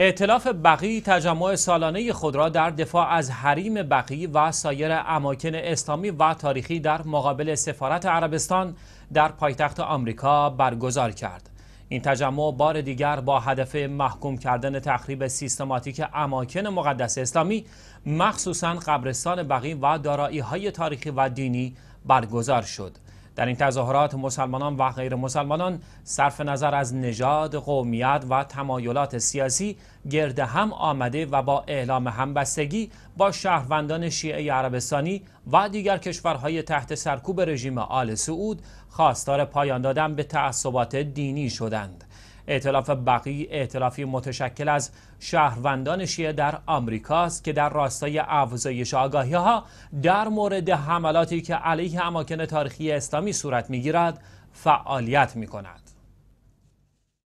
اعتلاف بقی تجمع سالانه خود را در دفاع از حریم بقی و سایر اماکن اسلامی و تاریخی در مقابل سفارت عربستان در پایتخت آمریکا برگزار کرد. این تجمع بار دیگر با هدف محکوم کردن تخریب سیستماتیک اماکن مقدس اسلامی مخصوصا قبرستان بقی و دارایی های تاریخی و دینی برگزار شد. در این تظاهرات مسلمانان و غیر مسلمانان صرف نظر از نژاد، قومیت و تمایلات سیاسی گرد هم آمده و با اعلام همبستگی با شهروندان شیعه عربستانی و دیگر کشورهای تحت سرکوب رژیم آل سعود خواستار پایان دادن به تعصبات دینی شدند. اعتلاف بقی اعتلافی متشکل از شهروندان شیعه در آمریکاست که در راستای افزایش آگاهی ها در مورد حملاتی که علیه اماکن تاریخی اسلامی صورت میگیرد فعالیت می کند.